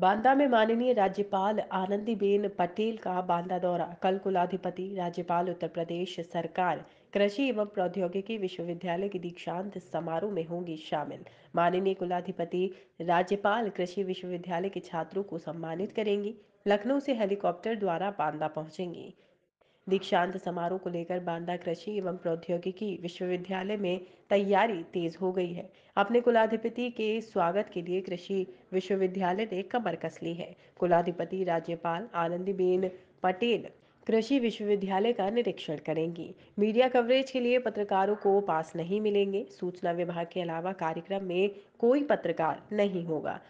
बांदा में माननीय राज्यपाल आनंदीबेन पटेल का बांदा दौरा कल कुलाधिपति राज्यपाल उत्तर प्रदेश सरकार कृषि एवं प्रौद्योगिकी विश्वविद्यालय के दीक्षांत समारोह में होंगी शामिल माननीय कुलाधिपति राज्यपाल कृषि विश्वविद्यालय के छात्रों को सम्मानित करेंगी लखनऊ से हेलीकॉप्टर द्वारा बांदा पहुंचेंगी दीक्षांत समारोह को लेकर बांदा कृषि एवं प्रौद्योगिकी विश्वविद्यालय में तैयारी तेज हो गई है अपने कुलाधिपति के स्वागत के लिए कृषि विश्वविद्यालय ने कमर कस ली है कुलाधिपति राज्यपाल आनंदीबेन पटेल कृषि विश्वविद्यालय का निरीक्षण करेंगी मीडिया कवरेज के लिए पत्रकारों को पास नहीं मिलेंगे सूचना विभाग के अलावा कार्यक्रम में कोई पत्रकार नहीं होगा